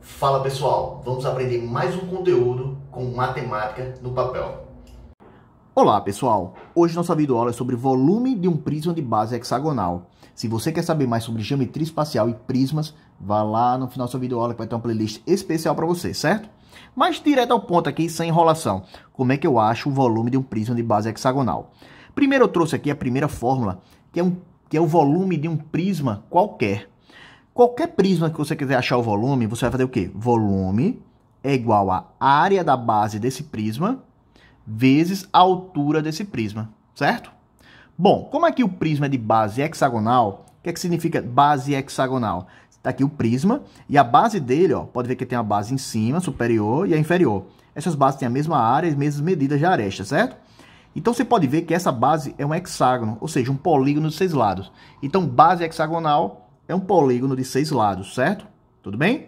Fala pessoal, vamos aprender mais um conteúdo com matemática no papel. Olá pessoal, hoje nossa videoaula é sobre volume de um prisma de base hexagonal. Se você quer saber mais sobre geometria espacial e prismas, vá lá no final da sua videoaula que vai ter uma playlist especial para você, certo? Mas direto ao ponto aqui, sem enrolação, como é que eu acho o volume de um prisma de base hexagonal? Primeiro eu trouxe aqui a primeira fórmula, que é, um, que é o volume de um prisma qualquer. Qualquer prisma que você quiser achar o volume, você vai fazer o quê? Volume é igual a área da base desse prisma vezes a altura desse prisma, certo? Bom, como aqui é o prisma é de base hexagonal, o que, é que significa base hexagonal? Está aqui o prisma e a base dele, ó, pode ver que tem a base em cima, superior e a inferior. Essas bases têm a mesma área e as mesmas medidas de aresta, certo? Então você pode ver que essa base é um hexágono, ou seja, um polígono de seis lados. Então base hexagonal é um polígono de seis lados, certo? Tudo bem?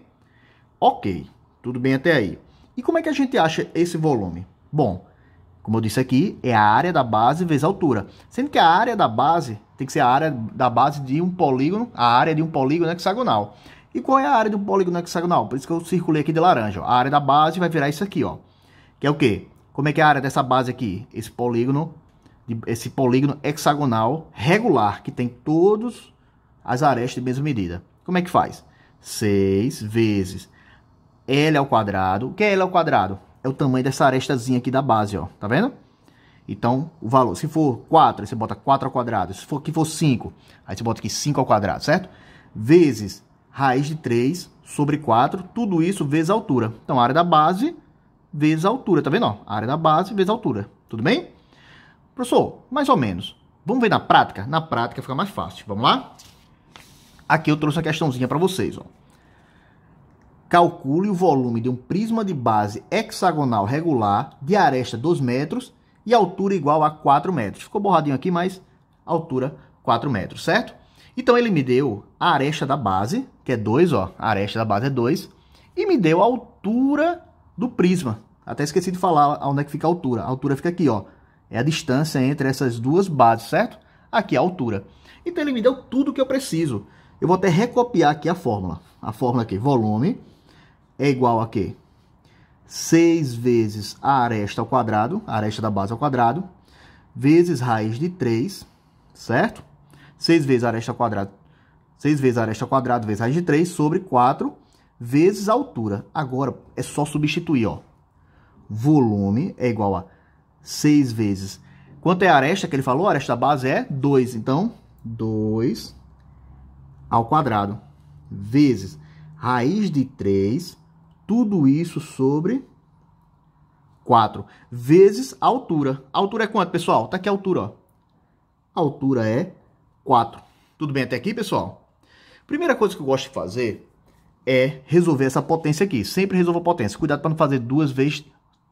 Ok, tudo bem até aí. E como é que a gente acha esse volume? Bom, como eu disse aqui, é a área da base vezes a altura. Sendo que a área da base tem que ser a área da base de um polígono, a área de um polígono hexagonal. E qual é a área de um polígono hexagonal? Por isso que eu circulei aqui de laranja. Ó. A área da base vai virar isso aqui, ó. Que é o quê? Como é que é a área dessa base aqui? Esse polígono, esse polígono hexagonal regular, que tem todos as arestas de mesma medida. Como é que faz? 6 vezes L ao quadrado. O que é L ao quadrado? É o tamanho dessa arestazinha aqui da base, ó. Tá vendo? Então, o valor, se for 4, você bota 4 ao quadrado. Se for que for 5, aí você bota aqui 5 ao quadrado, certo? Vezes raiz de 3 sobre 4, tudo isso vezes a altura. Então, a área da base vezes a altura, tá vendo? Ó, a área da base vezes a altura, tudo bem? Professor, mais ou menos. Vamos ver na prática? Na prática fica mais fácil, vamos lá? Aqui eu trouxe a questãozinha para vocês. Ó. Calcule o volume de um prisma de base hexagonal regular de aresta 2 metros e altura igual a 4 metros. Ficou borradinho aqui, mas altura 4 metros, certo? Então ele me deu a aresta da base, que é 2, ó, a aresta da base é 2, e me deu a altura do prisma. Até esqueci de falar onde é que fica a altura. A altura fica aqui, ó. É a distância entre essas duas bases, certo? Aqui a altura. Então ele me deu tudo que eu preciso. Eu vou até recopiar aqui a fórmula. A fórmula aqui, é volume é igual a quê? 6 vezes a aresta ao quadrado, a aresta da base ao quadrado, vezes raiz de 3, certo? 6 vezes a aresta ao quadrado, 6 vezes a aresta ao quadrado vezes raiz de 3 sobre 4 vezes a altura. Agora é só substituir, ó. Volume é igual a 6 vezes. Quanto é a aresta que ele falou? A aresta da base é 2, então 2 ao quadrado, vezes raiz de 3, tudo isso sobre 4, vezes a altura. A altura é quanto, pessoal? Está aqui a altura, ó. A altura é 4. Tudo bem até aqui, pessoal? Primeira coisa que eu gosto de fazer é resolver essa potência aqui. Sempre resolva a potência. Cuidado para não fazer duas vezes,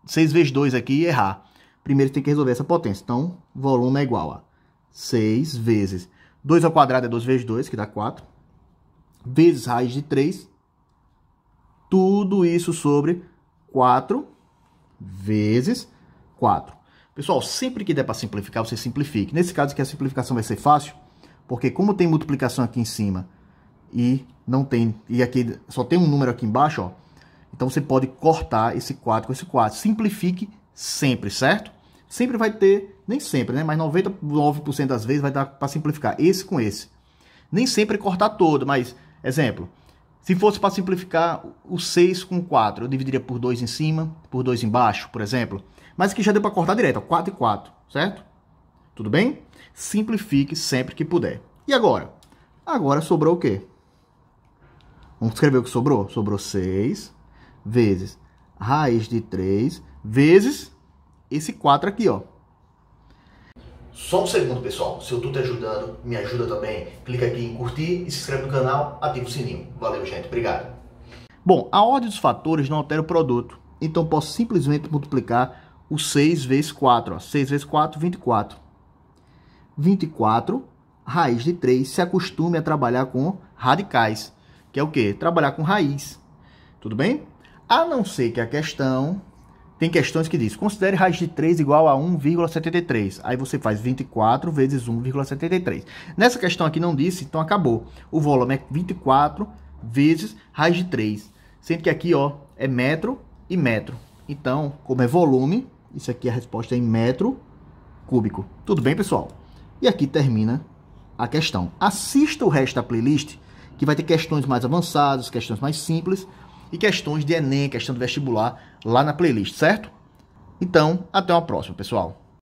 6 vezes 2 aqui e errar. Primeiro tem que resolver essa potência. Então, volume é igual a 6 vezes 2 ao quadrado é 2 vezes 2, que dá 4 vezes raiz de 3, tudo isso sobre 4 vezes 4. Pessoal, sempre que der para simplificar, você simplifique. Nesse caso aqui, a simplificação vai ser fácil, porque como tem multiplicação aqui em cima e não tem e aqui só tem um número aqui embaixo, ó, então você pode cortar esse 4 com esse 4. Simplifique sempre, certo? Sempre vai ter, nem sempre, né? Mas 99% das vezes vai dar para simplificar esse com esse. Nem sempre é cortar todo, mas Exemplo, se fosse para simplificar o 6 com 4, eu dividiria por 2 em cima, por 2 embaixo, por exemplo. Mas aqui já deu para cortar direto, 4 e 4, certo? Tudo bem? Simplifique sempre que puder. E agora? Agora sobrou o quê? Vamos escrever o que sobrou? Sobrou 6 vezes raiz de 3 vezes esse 4 aqui, ó. Só um segundo, pessoal. Se eu tô te ajudando, me ajuda também. Clica aqui em curtir e se inscreve no canal, ativa o sininho. Valeu, gente. Obrigado. Bom, a ordem dos fatores não altera o produto. Então, posso simplesmente multiplicar o 6 vezes 4. Ó. 6 vezes 4, 24. 24, raiz de 3, se acostume a trabalhar com radicais. Que é o quê? Trabalhar com raiz. Tudo bem? A não ser que a questão tem questões que diz, considere raiz de 3 igual a 1,73. Aí você faz 24 vezes 1,73. Nessa questão aqui não disse, então acabou. O volume é 24 vezes raiz de 3. Sendo que aqui, ó, é metro e metro. Então, como é volume, isso aqui a resposta é em metro cúbico. Tudo bem, pessoal? E aqui termina a questão. Assista o resto da playlist, que vai ter questões mais avançadas, questões mais simples, e questões de Enem, questão do vestibular, lá na playlist, certo? Então, até uma próxima, pessoal.